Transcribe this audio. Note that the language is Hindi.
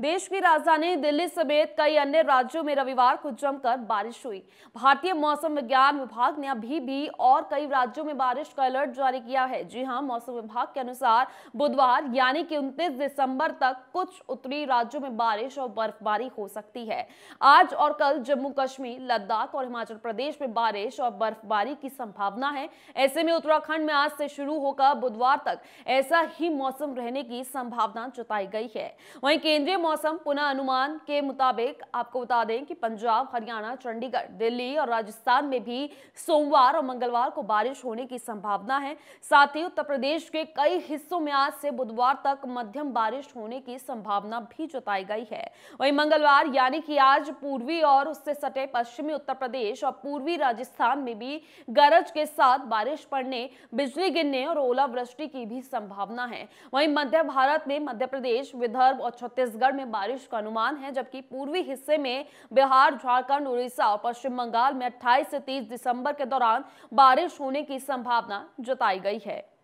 देश की राजधानी दिल्ली समेत कई अन्य राज्यों में रविवार को जमकर बारिश हुई भारतीय मौसम विज्ञान विभाग ने अभी भी और कई राज्यों में बारिश का अलर्ट जारी किया है जी हां मौसम विभाग के अनुसार बुधवार यानी कि 29 दिसंबर तक कुछ उत्तरी राज्यों में बारिश और बर्फबारी हो सकती है आज और कल जम्मू कश्मीर लद्दाख और हिमाचल प्रदेश में बारिश और बर्फबारी की संभावना है ऐसे में उत्तराखंड में आज से शुरू होकर बुधवार तक ऐसा ही मौसम रहने की संभावना जताई गई है वही केंद्रीय मौसम पुनः अनुमान के मुताबिक आपको बता दें कि पंजाब हरियाणा चंडीगढ़ दिल्ली और राजस्थान में भी सोमवार और मंगलवार को बारिश होने की संभावना है साथ ही उत्तर प्रदेश के कई हिस्सों में आज से बुधवार तक मध्यम बारिश होने की संभावना भी जताई गई है वहीं मंगलवार यानी कि आज पूर्वी और उससे सटे पश्चिमी उत्तर प्रदेश और पूर्वी राजस्थान में भी गरज के साथ बारिश पड़ने बिजली गिरने और ओलावृष्टि की भी संभावना है वहीं मध्य भारत में मध्य प्रदेश विदर्भ और छत्तीसगढ़ में बारिश का अनुमान है जबकि पूर्वी हिस्से में बिहार झारखंड उड़ीसा और पश्चिम बंगाल में 28 से 30 दिसंबर के दौरान बारिश होने की संभावना जताई गई है